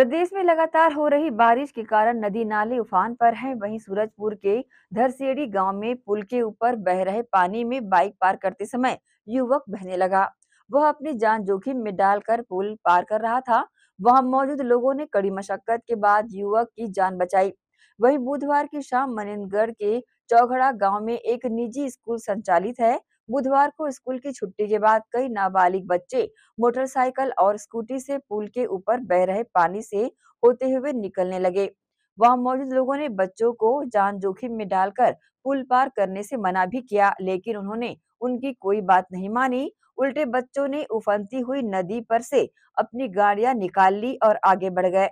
प्रदेश में लगातार हो रही बारिश के कारण नदी नाले उफान पर हैं वहीं सूरजपुर के धरसेड़ी गांव में पुल के ऊपर बह रहे पानी में बाइक पार करते समय युवक बहने लगा वह अपनी जान जोखिम में डालकर पुल पार कर रहा था वहां मौजूद लोगों ने कड़ी मशक्कत के बाद युवक की जान बचाई वहीं बुधवार की शाम मनिंदगढ़ के चौघड़ा गांव में एक निजी स्कूल संचालित है बुधवार को स्कूल की छुट्टी के बाद कई नाबालिग बच्चे मोटरसाइकिल और स्कूटी से पुल के ऊपर बह रहे पानी से होते हुए निकलने लगे वहां मौजूद लोगों ने बच्चों को जान जोखिम में डालकर पुल पार करने से मना भी किया लेकिन उन्होंने उनकी कोई बात नहीं मानी उल्टे बच्चों ने उफनती हुई नदी पर से अपनी गाड़ियां निकाल ली और आगे बढ़ गए